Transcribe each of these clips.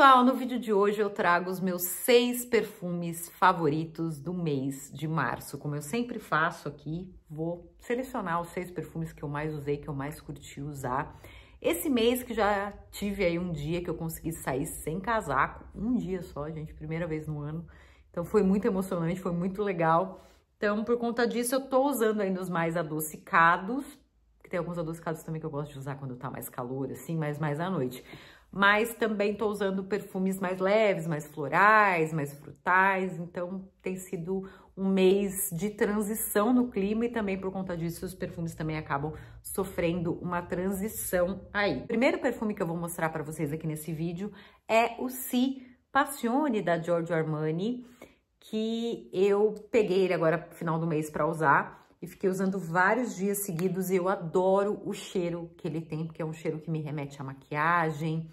pessoal, no vídeo de hoje eu trago os meus seis perfumes favoritos do mês de março. Como eu sempre faço aqui, vou selecionar os seis perfumes que eu mais usei, que eu mais curti usar. Esse mês que já tive aí um dia que eu consegui sair sem casaco, um dia só, gente, primeira vez no ano. Então foi muito emocionante, foi muito legal. Então por conta disso eu tô usando ainda os mais adocicados tem alguns adocicados também que eu gosto de usar quando tá mais calor, assim, mas mais à noite. Mas também tô usando perfumes mais leves, mais florais, mais frutais, então tem sido um mês de transição no clima e também por conta disso os perfumes também acabam sofrendo uma transição aí. O primeiro perfume que eu vou mostrar para vocês aqui nesse vídeo é o Si Passione da Giorgio Armani, que eu peguei ele agora final do mês para usar e fiquei usando vários dias seguidos e eu adoro o cheiro que ele tem, porque é um cheiro que me remete à maquiagem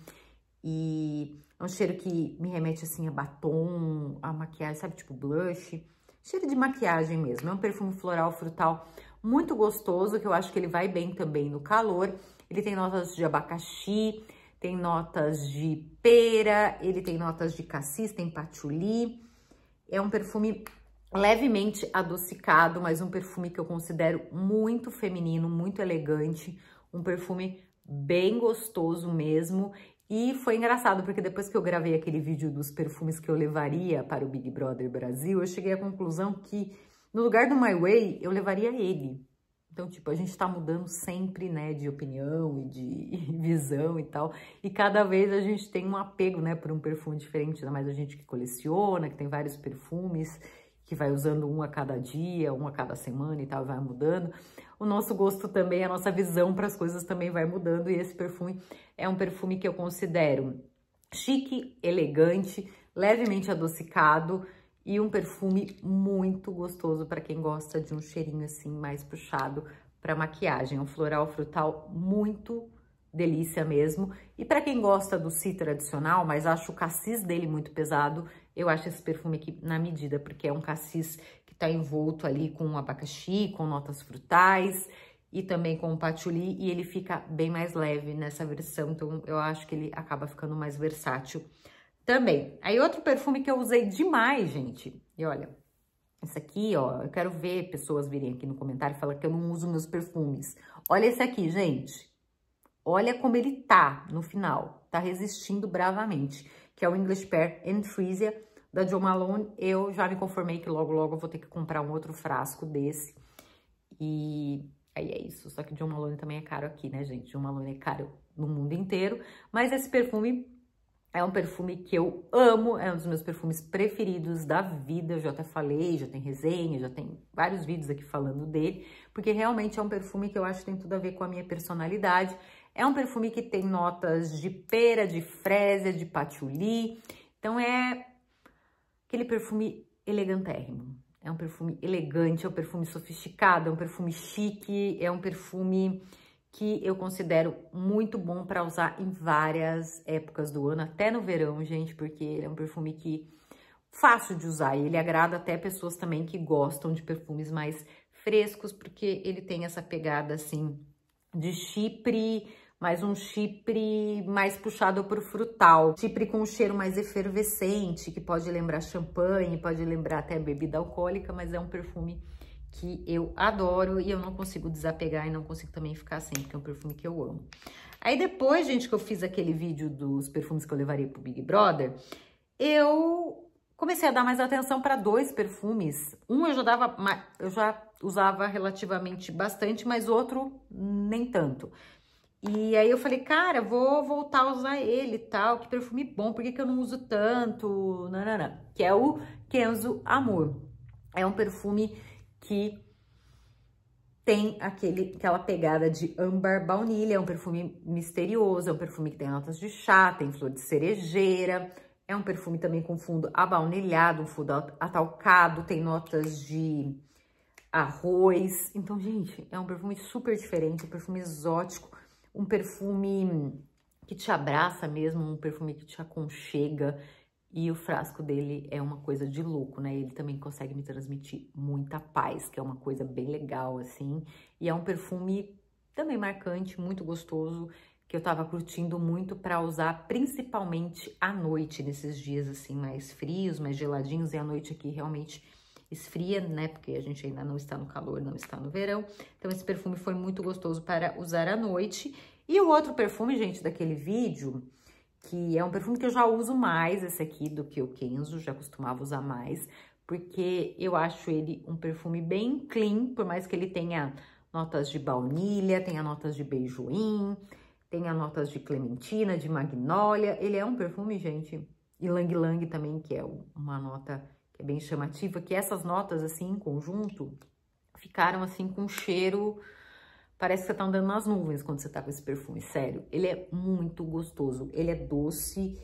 e é um cheiro que me remete assim a batom, a maquiagem, sabe, tipo blush, cheiro de maquiagem mesmo. É um perfume floral frutal muito gostoso que eu acho que ele vai bem também no calor. Ele tem notas de abacaxi, tem notas de pera, ele tem notas de cassis, tem patchouli. É um perfume levemente adocicado, mas um perfume que eu considero muito feminino, muito elegante, um perfume bem gostoso mesmo. E foi engraçado, porque depois que eu gravei aquele vídeo dos perfumes que eu levaria para o Big Brother Brasil, eu cheguei à conclusão que no lugar do My Way, eu levaria ele. Então, tipo, a gente tá mudando sempre, né, de opinião e de visão e tal. E cada vez a gente tem um apego, né, por um perfume diferente. Ainda mais a gente que coleciona, que tem vários perfumes que vai usando um a cada dia, um a cada semana e tal, vai mudando. O nosso gosto também, a nossa visão para as coisas também vai mudando e esse perfume é um perfume que eu considero chique, elegante, levemente adocicado e um perfume muito gostoso para quem gosta de um cheirinho assim mais puxado para maquiagem, é um floral frutal muito delícia mesmo. E para quem gosta do si tradicional, mas acha o cassis dele muito pesado, eu acho esse perfume aqui na medida, porque é um cassis que tá envolto ali com um abacaxi, com notas frutais e também com patchouli, e ele fica bem mais leve nessa versão, então eu acho que ele acaba ficando mais versátil também. Aí outro perfume que eu usei demais, gente, e olha, esse aqui, ó, eu quero ver pessoas virem aqui no comentário e falar que eu não uso meus perfumes. Olha esse aqui, gente. Olha como ele tá no final tá resistindo bravamente, que é o English Pear and Freesia da Jo Malone. Eu já me conformei que logo, logo eu vou ter que comprar um outro frasco desse. E aí é isso. Só que Jo Malone também é caro aqui, né, gente? Jo Malone é caro no mundo inteiro. Mas esse perfume é um perfume que eu amo, é um dos meus perfumes preferidos da vida. Eu já até falei, já tem resenha, já tem vários vídeos aqui falando dele, porque realmente é um perfume que eu acho que tem tudo a ver com a minha personalidade. É um perfume que tem notas de pera, de frésia, de patchouli. Então é aquele perfume elegantérrimo. É um perfume elegante, é um perfume sofisticado, é um perfume chique, é um perfume que eu considero muito bom para usar em várias épocas do ano, até no verão, gente, porque ele é um perfume que fácil de usar e ele agrada até pessoas também que gostam de perfumes mais frescos, porque ele tem essa pegada assim de chipre mas um chipre mais puxado para o frutal, chipre com um cheiro mais efervescente, que pode lembrar champanhe, pode lembrar até bebida alcoólica, mas é um perfume que eu adoro e eu não consigo desapegar e não consigo também ficar sem, porque é um perfume que eu amo. Aí depois, gente, que eu fiz aquele vídeo dos perfumes que eu levaria o Big Brother, eu comecei a dar mais atenção para dois perfumes. Um eu já dava, eu já usava relativamente bastante, mas outro nem tanto. E aí eu falei, cara, vou voltar a usar ele e tal, que perfume bom, por que, que eu não uso tanto? Nananã. Que é o Kenzo Amor. É um perfume que tem aquele, aquela pegada de âmbar baunilha, é um perfume misterioso, é um perfume que tem notas de chá, tem flor de cerejeira, é um perfume também com fundo abaunilhado, um fundo atalcado, tem notas de arroz. Então, gente, é um perfume super diferente, um perfume exótico, um perfume que te abraça mesmo, um perfume que te aconchega. E o frasco dele é uma coisa de louco, né? Ele também consegue me transmitir muita paz, que é uma coisa bem legal, assim. E é um perfume também marcante, muito gostoso, que eu tava curtindo muito para usar principalmente à noite, nesses dias assim mais frios, mais geladinhos, e à noite aqui realmente esfria, né? Porque a gente ainda não está no calor, não está no verão. Então, esse perfume foi muito gostoso para usar à noite. E o outro perfume, gente, daquele vídeo, que é um perfume que eu já uso mais, esse aqui, do que o Kenzo, já costumava usar mais, porque eu acho ele um perfume bem clean, por mais que ele tenha notas de baunilha, tenha notas de beijoim, tenha notas de clementina, de magnólia. Ele é um perfume, gente, e lang-lang também, que é uma nota que é bem chamativa, que essas notas, assim, em conjunto, ficaram, assim, com um cheiro... Parece que você tá andando nas nuvens quando você tá com esse perfume, sério. Ele é muito gostoso, ele é doce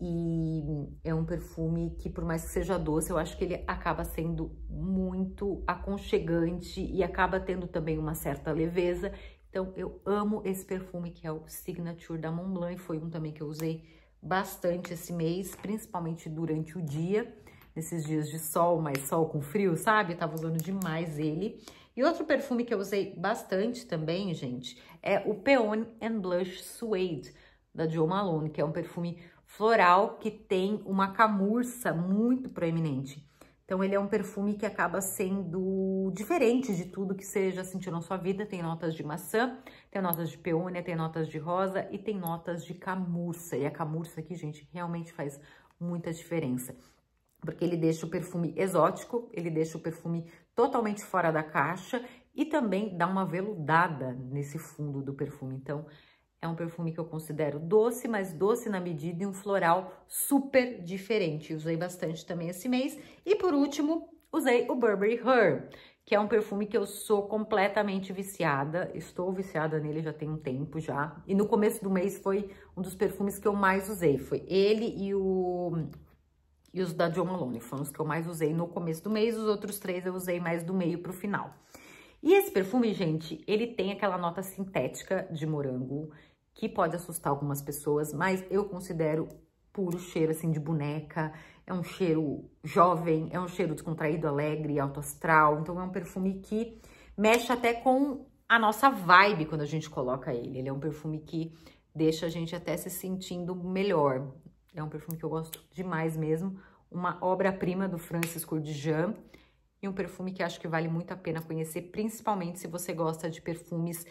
e é um perfume que, por mais que seja doce, eu acho que ele acaba sendo muito aconchegante e acaba tendo também uma certa leveza. Então, eu amo esse perfume que é o Signature da Montblanc e foi um também que eu usei bastante esse mês, principalmente durante o dia nesses dias de sol, mas sol com frio, sabe? Eu tava usando demais ele. E outro perfume que eu usei bastante também, gente, é o Peony and Blush Suede, da Jo Malone, que é um perfume floral que tem uma camurça muito proeminente. Então, ele é um perfume que acaba sendo diferente de tudo que você já sentiu na sua vida. Tem notas de maçã, tem notas de peônia, tem notas de rosa e tem notas de camurça. E a camurça aqui, gente, realmente faz muita diferença porque ele deixa o perfume exótico, ele deixa o perfume totalmente fora da caixa e também dá uma veludada nesse fundo do perfume. Então, é um perfume que eu considero doce, mas doce na medida e um floral super diferente. Usei bastante também esse mês. E por último, usei o Burberry Her, que é um perfume que eu sou completamente viciada. Estou viciada nele já tem um tempo já. E no começo do mês foi um dos perfumes que eu mais usei. Foi ele e o e os da John Malone. Foram os que eu mais usei no começo do mês, os outros três eu usei mais do meio pro final. E esse perfume, gente, ele tem aquela nota sintética de morango, que pode assustar algumas pessoas, mas eu considero puro cheiro, assim, de boneca. É um cheiro jovem, é um cheiro descontraído, alegre, alto astral. Então, é um perfume que mexe até com a nossa vibe quando a gente coloca ele. Ele é um perfume que deixa a gente até se sentindo melhor, é um perfume que eu gosto demais mesmo. Uma obra-prima do Francis Courdijan. E um perfume que acho que vale muito a pena conhecer, principalmente se você gosta de perfumes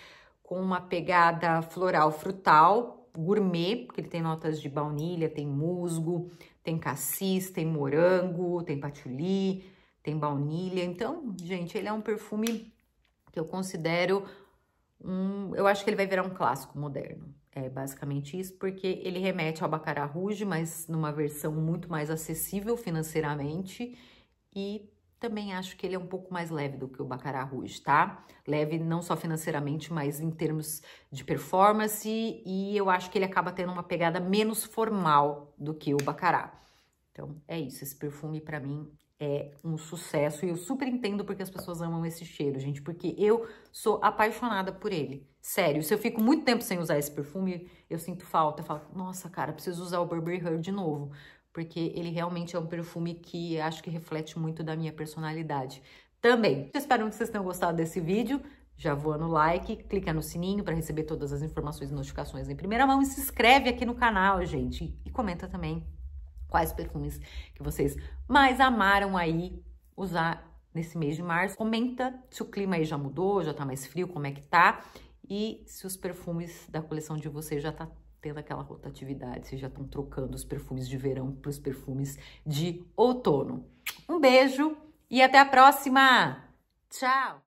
com uma pegada floral, frutal, gourmet, porque ele tem notas de baunilha, tem musgo, tem cassis, tem morango, tem patchouli, tem baunilha. Então, gente, ele é um perfume que eu considero um, eu acho que ele vai virar um clássico moderno. É basicamente isso, porque ele remete ao Bacará Rouge, mas numa versão muito mais acessível financeiramente e também acho que ele é um pouco mais leve do que o Bacará Rouge, tá? Leve não só financeiramente, mas em termos de performance e eu acho que ele acaba tendo uma pegada menos formal do que o Bacará. Então, é isso. Esse perfume, para mim, é um sucesso e eu super entendo porque as pessoas amam esse cheiro, gente, porque eu sou apaixonada por ele. Sério, se eu fico muito tempo sem usar esse perfume, eu sinto falta. Eu falo, nossa, cara, preciso usar o Burberry Her de novo. Porque ele realmente é um perfume que acho que reflete muito da minha personalidade também. Espero que vocês tenham gostado desse vídeo. Já voa no like, clica no sininho para receber todas as informações e notificações em primeira mão e se inscreve aqui no canal, gente. E comenta também quais perfumes que vocês mais amaram aí usar nesse mês de março. Comenta se o clima aí já mudou, já tá mais frio, como é que tá. E se os perfumes da coleção de vocês já tá tendo aquela rotatividade, vocês já estão trocando os perfumes de verão para os perfumes de outono. Um beijo e até a próxima! Tchau!